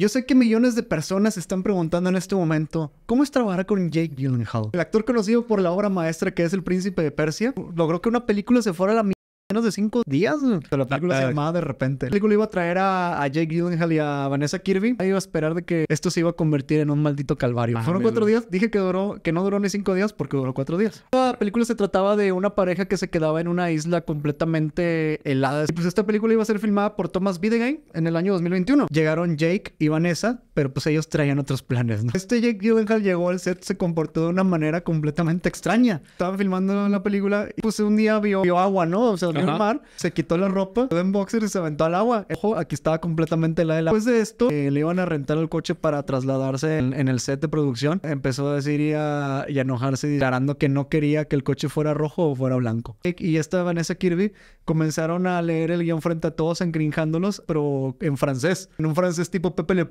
Yo sé que millones de personas están preguntando en este momento, ¿cómo es trabajar con Jake Gyllenhaal? El actor conocido por la obra maestra que es El Príncipe de Persia, logró que una película se fuera a la menos de cinco días. La película se ah, llamaba de repente. La película iba a traer a, Jake Gyllenhaal y a Vanessa Kirby. Ahí iba a esperar de que esto se iba a convertir en un maldito calvario. Ah, Fueron cuatro días. Dije que duró, que no duró ni cinco días porque duró cuatro días. La película se trataba de una pareja que se quedaba en una isla completamente helada. Y pues esta película iba a ser filmada por Thomas Bidegain en el año 2021. Llegaron Jake y Vanessa pero pues ellos traían otros planes, ¿no? Este Jake Gyllenhaal llegó al set, se comportó de una manera completamente extraña. Estaba filmando la película y pues un día vio, agua, ¿no? O sea, vio el mar, se quitó la ropa, quedó en boxer y se aventó al agua. Ojo, aquí estaba completamente la de la... Después de esto, eh, le iban a rentar el coche para trasladarse en, el set de producción. Empezó a decir y a, enojarse declarando que no quería que el coche fuera rojo o fuera blanco. Jake y esta Vanessa Kirby comenzaron a leer el guión frente a todos, engrinjándolos, pero en francés. En un francés tipo Pepe Le